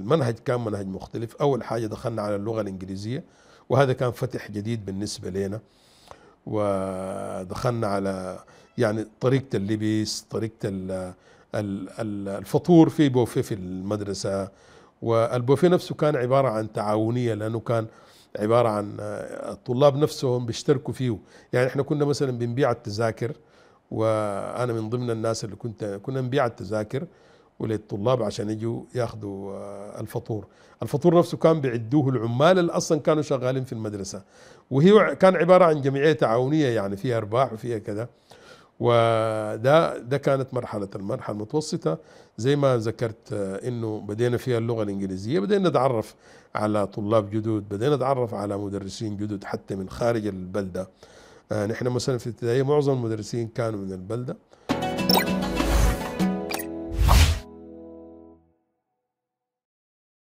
المنهج كان منهج مختلف أول حاجة دخلنا على اللغة الإنجليزية وهذا كان فتح جديد بالنسبة لنا ودخلنا على يعني طريقة اللبس طريقة الفطور في بوفيه في المدرسة والبوفيه نفسه كان عبارة عن تعاونية لأنه كان عبارة عن الطلاب نفسهم بيشتركوا فيه يعني احنا كنا مثلا بنبيع التذاكر وأنا من ضمن الناس اللي كنت كنا نبيع التذاكر وللطلاب عشان يجوا ياخذوا آه، الفطور الفطور نفسه كان بيعدوه العمال اللي اصلا كانوا شغالين في المدرسه وهي كان عباره عن جمعيه تعاونيه يعني فيها ارباح وفيها كذا وده ده كانت مرحلة المرحلة المتوسطة زي ما ذكرت آه، انه بدينا فيها اللغة الانجليزية بدينا نتعرف على طلاب جدد بدينا نتعرف على مدرسين جدد حتى من خارج البلدة آه، نحن مثلا في الابتدائية معظم المدرسين كانوا من البلدة